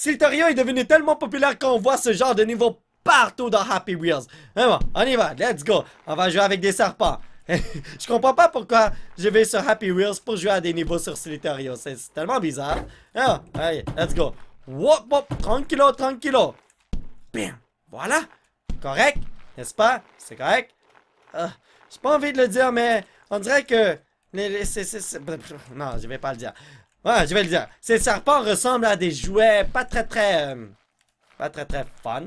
Siltorio est devenu tellement populaire qu'on voit ce genre de niveau partout dans Happy Wheels. Hein, on y va, let's go. On va jouer avec des serpents. je comprends pas pourquoi je vais sur Happy Wheels pour jouer à des niveaux sur Siltorio. C'est tellement bizarre. Hein, allez, let's go. Wop, wop, tranquilo, tranquilo Bim, voilà. Correct, n'est-ce pas? C'est correct. Ah, j'ai pas envie de le dire, mais on dirait que... Non, je vais pas le dire. Ouais, je vais le dire. Ces serpents ressemblent à des jouets pas très très... Euh, pas très très fun.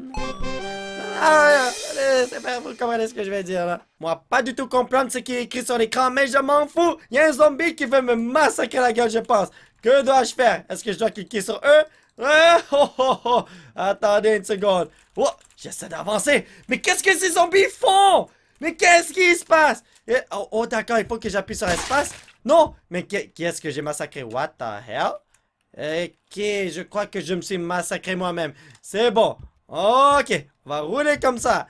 Ah, euh, euh, c'est pas, vous comprenez ce que je vais dire là. Moi, pas du tout comprendre ce qui est écrit sur l'écran, mais je m'en fous. Il y a un zombie qui veut me massacrer la gueule, je pense. Que dois-je faire Est-ce que je dois cliquer sur eux ah, oh, oh, oh. Attendez une seconde. Oh, j'essaie d'avancer. Mais qu'est-ce que ces zombies font Mais qu'est-ce qui se passe Oh, d'accord, il faut que j'appuie sur espace. Non, mais qu'est-ce que j'ai massacré? What the hell? Ok, euh, je crois que je me suis massacré moi-même. C'est bon. Ok, on va rouler comme ça.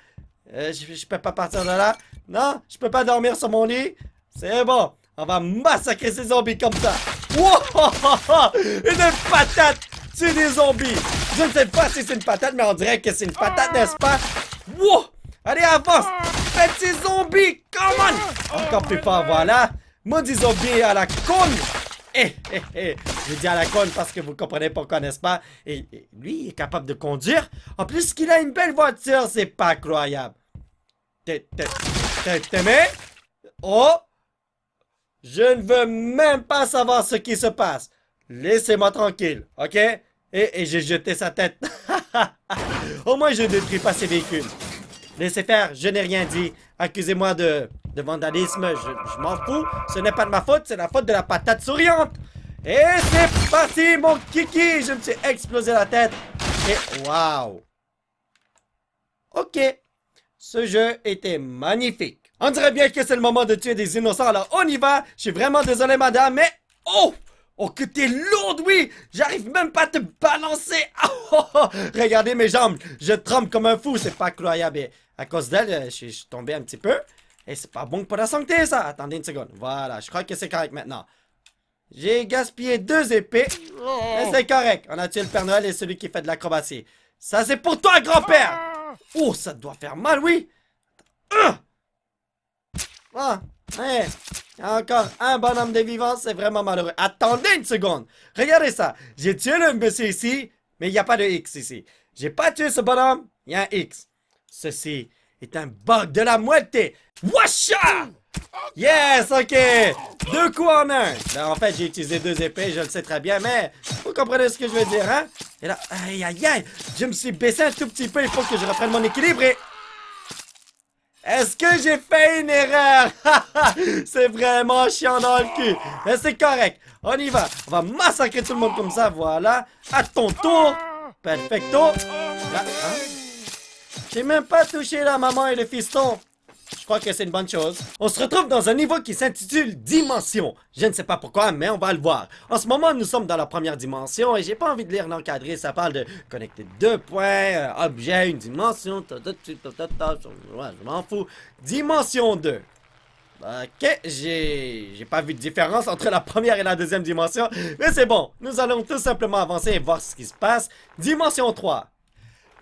Euh, je, peux pas partir de là. Non, je peux pas dormir sur mon lit. C'est bon. On va massacrer ces zombies comme ça. Une patate C'est des zombies. Je ne sais pas si c'est une patate, mais on dirait que c'est une patate, n'est-ce pas? Allez, avance! Faites ces zombies! Come on! Encore plus fort, voilà. Moi, zombie à la conne. Eh, eh, eh, Je dis à la conne parce que vous comprenez pourquoi, n'est-ce pas? Et, lui, il est capable de conduire. En plus, qu'il a une belle voiture, c'est pas croyable. T'aimais? Oh! Je ne veux même pas savoir ce qui se passe. Laissez-moi tranquille, ok? Et, et j'ai jeté sa tête. Au moins, je ne détruis pas ses véhicules. Laissez faire, je n'ai rien dit. Accusez-moi de de vandalisme, je, m'en fous. Ce n'est pas de ma faute, c'est la faute de la patate souriante. Et c'est parti, mon kiki Je me suis explosé la tête. Et waouh Ok. Ce jeu était magnifique. On dirait bien que c'est le moment de tuer des innocents, alors on y va. Je suis vraiment désolé, madame, mais... Oh Oh que t'es lourde, oui J'arrive même pas à te balancer ah, oh, oh, oh, Regardez mes jambes, je tremble comme un fou, c'est pas croyable. à cause d'elle, je suis tombé un petit peu. Et c'est pas bon pour la santé, ça Attendez une seconde. Voilà, je crois que c'est correct maintenant. J'ai gaspillé deux épées. Oh. Et c'est correct. On a tué le Père Noël et celui qui fait de l'acrobatie. Ça, c'est pour toi, grand-père ah. Oh, ça doit faire mal, oui euh. Ah, hé encore un bonhomme des vivants. c'est vraiment malheureux. Attendez une seconde Regardez ça J'ai tué le monsieur ici, mais il n'y a pas de X ici. J'ai pas tué ce bonhomme, il y a un X. Ceci est un bug de la moitié. Wacha! Yes, ok. Deux coups en un. Ben, en fait, j'ai utilisé deux épées, je le sais très bien, mais vous comprenez ce que je veux dire, hein? Et là, aïe, aïe, aïe, je me suis baissé un tout petit peu, il faut que je reprenne mon équilibre et... Est-ce que j'ai fait une erreur? c'est vraiment chiant dans le cul. Mais c'est correct. On y va. On va massacrer tout le monde comme ça. Voilà. À ton tour. Perfecto. Hein? J'ai même pas touché la maman et le fiston. Je crois que c'est une bonne chose. On se retrouve dans un niveau qui s'intitule Dimension. Je ne sais pas pourquoi, mais on va le voir. En ce moment, nous sommes dans la première dimension et j'ai pas envie de lire l'encadré. Ça parle de connecter deux points, euh, objet, une dimension. je m'en fous. Dimension 2. Ok, j'ai pas vu de différence entre la première et la deuxième dimension, mais c'est bon, nous allons tout simplement avancer et voir ce qui se passe. Dimension 3.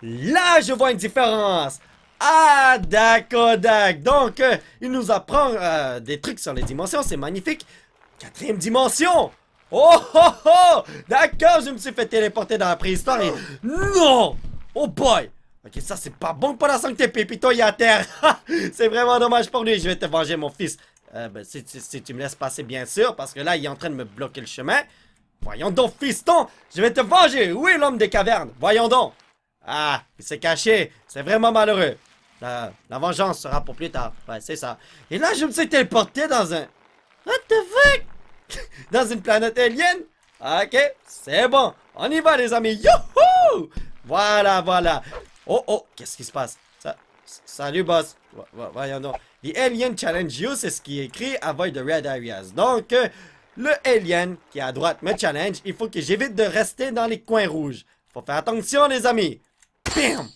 Là, je vois une différence. Ah, d'accord, d'accord Donc, euh, il nous apprend euh, des trucs sur les dimensions. C'est magnifique. Quatrième dimension. Oh, oh, oh. D'accord, je me suis fait téléporter dans la préhistoire et... Non Oh boy Ok, ça c'est pas bon pour la santé, Pépito, il est à terre. c'est vraiment dommage pour lui, je vais te venger, mon fils. Euh, ben, si, tu me laisses passer, bien sûr, parce que là, il est en train de me bloquer le chemin. Voyons donc, fiston, je vais te venger. Oui, l'homme des cavernes Voyons donc. Ah, il s'est caché. C'est vraiment malheureux. La, vengeance sera pour plus tard. Ouais, c'est ça. Et là, je me suis téléporté dans un... What the fuck? dans une planète alien? Ah, ok, c'est bon. On y va, les amis. Youhou! Voilà, voilà. Oh, oh, qu'est-ce qui se passe? Ça... Salut, boss. Voyons donc. The Alien Challenge You, c'est ce qui est écrit à Void de Red Areas. Donc, euh, le Alien qui est à droite me challenge. Il faut que j'évite de rester dans les coins rouges. Faut faire attention, les amis. Bam!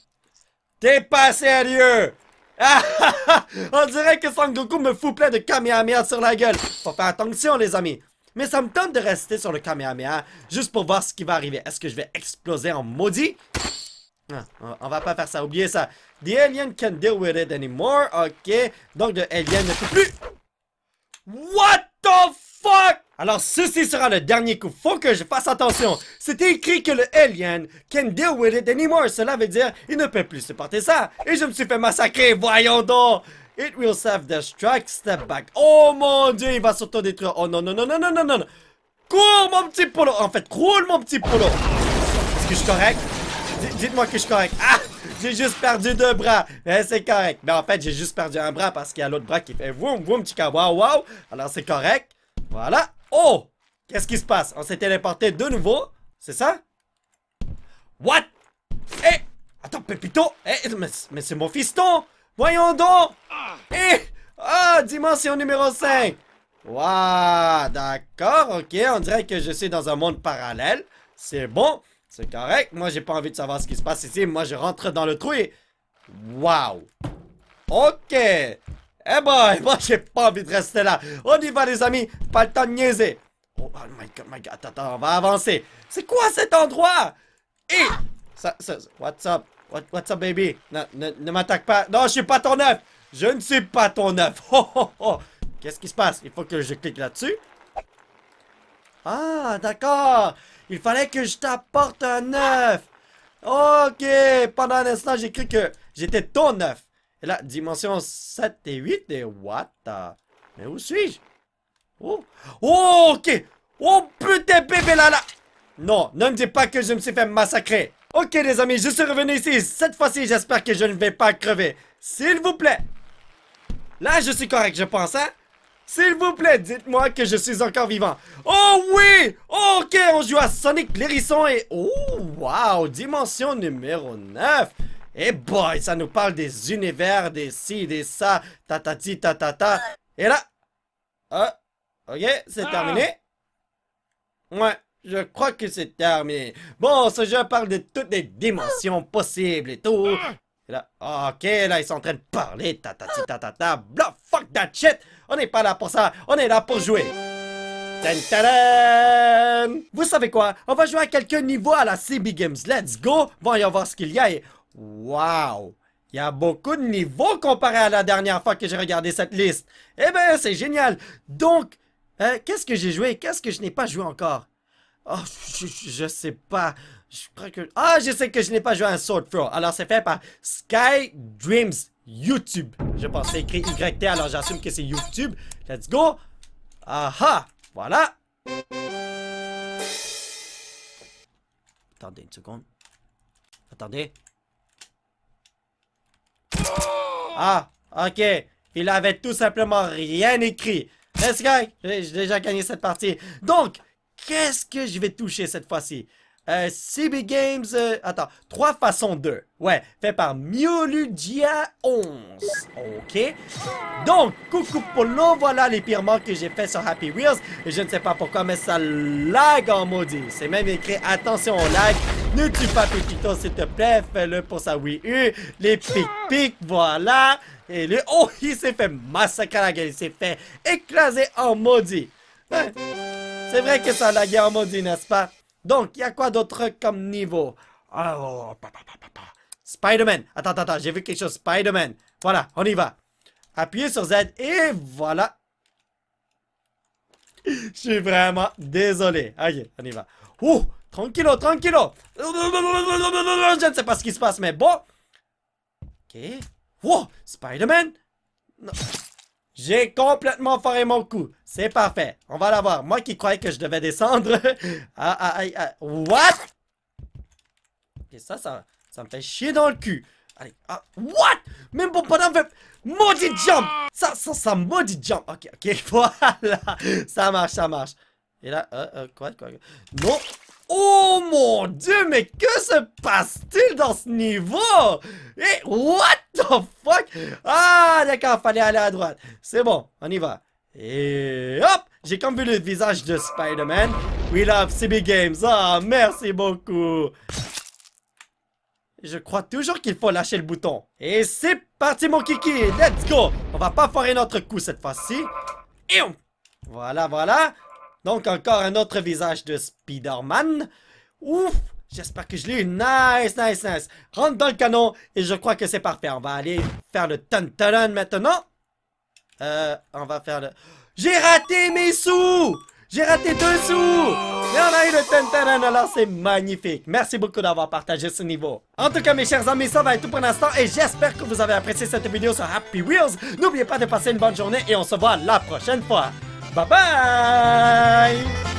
T'es pas sérieux! Ah, on dirait que Sangoku me fout plein de Kamehameha sur la gueule. Faut faire attention, les amis. Mais ça me tente de rester sur le Kamehameha, juste pour voir ce qui va arriver. Est-ce que je vais exploser en maudit? Ah, on va pas faire ça, oubliez ça. The alien can't deal with it anymore, ok. Donc, le alien ne peut plus... What? the fuck? Alors, ceci sera le dernier coup. Faut que je fasse attention. C'était écrit que le alien can deal with it anymore. Cela veut dire, il ne peut plus supporter ça. Et je me suis fait massacrer, voyons donc. It will self-destruct, step back. Oh mon dieu, il va s'autodétruire. Oh non, non, non, non, non, non, non. Cours, mon petit polo. En fait, croule mon petit polo. Est-ce que je suis correct? Dites-moi que je suis correct. Ah! J'ai juste perdu deux bras. Mais eh, c'est correct. Mais en fait, j'ai juste perdu un bras parce qu'il y a l'autre bras qui fait Woum, voum chica waouh, waouh. Alors c'est correct. Voilà. Oh! Qu'est-ce qui se passe? On s'est téléporté de nouveau. C'est ça? What? Eh! Attends, Pépito! Eh! Mais, c'est mon fiston! Voyons donc! Eh! Hey! Ah! Dimension numéro 5! Waouh! D'accord, ok. On dirait que je suis dans un monde parallèle. C'est bon. C'est correct, moi j'ai pas envie de savoir ce qui se passe ici. Moi je rentre dans le trou et... Wow! Ok! Eh ben, moi j'ai pas envie de rester là. On y va les amis, pas le temps de niaiser. Oh, oh, my god, my god, attends, attends, on va avancer. C'est quoi cet endroit? Et... Ça, ça, what's up? what's up baby? ne, m'attaque pas. Non, je suis pas ton œuf. Je ne suis pas ton œuf. Oh, oh, Qu'est-ce qui se passe? Il faut que je clique là-dessus. Ah, d'accord. Il fallait que je t'apporte un œuf. Ok, pendant un instant, j'ai cru que j'étais ton œuf. Et là, dimension 7 et 8, et what Mais où suis-je oh. oh, ok Oh putain, bébé là là Non, ne me dis pas que je me suis fait massacrer Ok les amis, je suis revenu ici, cette fois-ci j'espère que je ne vais pas crever S'il vous plaît Là je suis correct je pense, hein s'il vous plaît, dites-moi que je suis encore vivant. Oh oui! Ok, on joue à Sonic l'hérisson et... Oh, wow! Dimension numéro 9! Et eh boy, ça nous parle des univers, des ci, des ça, tatati, tatata. Et là... Ah, ok, c'est ah. terminé. Ouais, je crois que c'est terminé. Bon, ce jeu parle de toutes les dimensions possibles et tout. Ah là, ah, ok, là, ils sont en train de parler, ta ta ta ta blah, fuck that shit On n'est pas là pour ça, on est là pour jouer Vous savez quoi? On va jouer à quelques niveaux à la CB Games. Let's go! Voyons voir ce qu'il y a et... Wow! Il y a beaucoup de niveaux comparé à la dernière fois que j'ai regardé cette liste. Eh ben, c'est génial! Donc, euh, qu'est-ce que j'ai joué? Qu'est-ce que je n'ai pas joué encore? Oh, je sais pas. Je crois que... Ah, je sais que je n'ai pas joué à un Sword Throw. Alors, c'est fait par Sky Dreams YouTube. Je pense c'est écrit YT, alors j'assume que c'est YouTube. Let's go. Aha. Voilà. Attendez une seconde. Attendez. Ah, ok. Il avait tout simplement rien écrit. Let's go. J'ai déjà gagné cette partie. Donc, qu'est-ce que je vais toucher cette fois-ci? Euh, CB Games, euh, attends, 3 façons 2. Ouais, fait par mioludia 11. Ok. Donc, coucou polo, voilà les pires que j'ai fait sur Happy Wheels. Je ne sais pas pourquoi, mais ça lag en maudit. C'est même écrit, attention au lag. Ne tue pas Petito, s'il te plaît. Fais-le pour sa Wii U. Les pic-pic, voilà. Et le... Oh, il s'est fait massacrer la gueule. Il s'est fait écraser en maudit. Hein? C'est vrai que ça lag en maudit, n'est-ce pas? Donc, il y a quoi d'autre comme niveau oh, Spider-Man. Attends, attends, attends, j'ai vu quelque chose. Spider-Man. Voilà, on y va. Appuyez sur Z et voilà. Je suis vraiment désolé. allez, on y va. Oh, tranquilo, tranquillo. Je ne sais pas ce qui se passe, mais bon. Ok. oh, Spider-Man. J'ai complètement foiré mon coup. C'est parfait. On va l'avoir. Moi qui croyais que je devais descendre. Ah, ah, ah, ah, What? Et ça, ça, ça me fait chier dans le cul. Allez, ah, what? Même pas pendant fait... Maudit jump! Ça, ça, ça, maudit jump. Ok, ok, voilà. Ça marche, ça marche. Et là, euh, euh, quoi, quoi, quoi? Non! Oh mon dieu, mais que se passe-t-il dans ce niveau? Et what? the fuck? Ah, d'accord, fallait aller à droite. C'est bon, on y va. Et hop! J'ai comme vu le visage de Spider-Man. We love CB Games. Ah, merci beaucoup. Je crois toujours qu'il faut lâcher le bouton. Et c'est parti, mon kiki. Let's go. On va pas foirer notre coup cette fois-ci. Voilà, voilà. Donc, encore un autre visage de Spider-Man. Ouf! J'espère que je l'ai eu. Nice, nice, nice. Rentre dans le canon et je crois que c'est parfait. On va aller faire le ton maintenant. Euh, on va faire le... J'ai raté mes sous J'ai raté deux sous Et on a eu le Tentaran, alors c'est magnifique Merci beaucoup d'avoir partagé ce niveau En tout cas mes chers amis, ça va être tout pour l'instant Et j'espère que vous avez apprécié cette vidéo sur Happy Wheels N'oubliez pas de passer une bonne journée Et on se voit la prochaine fois Bye bye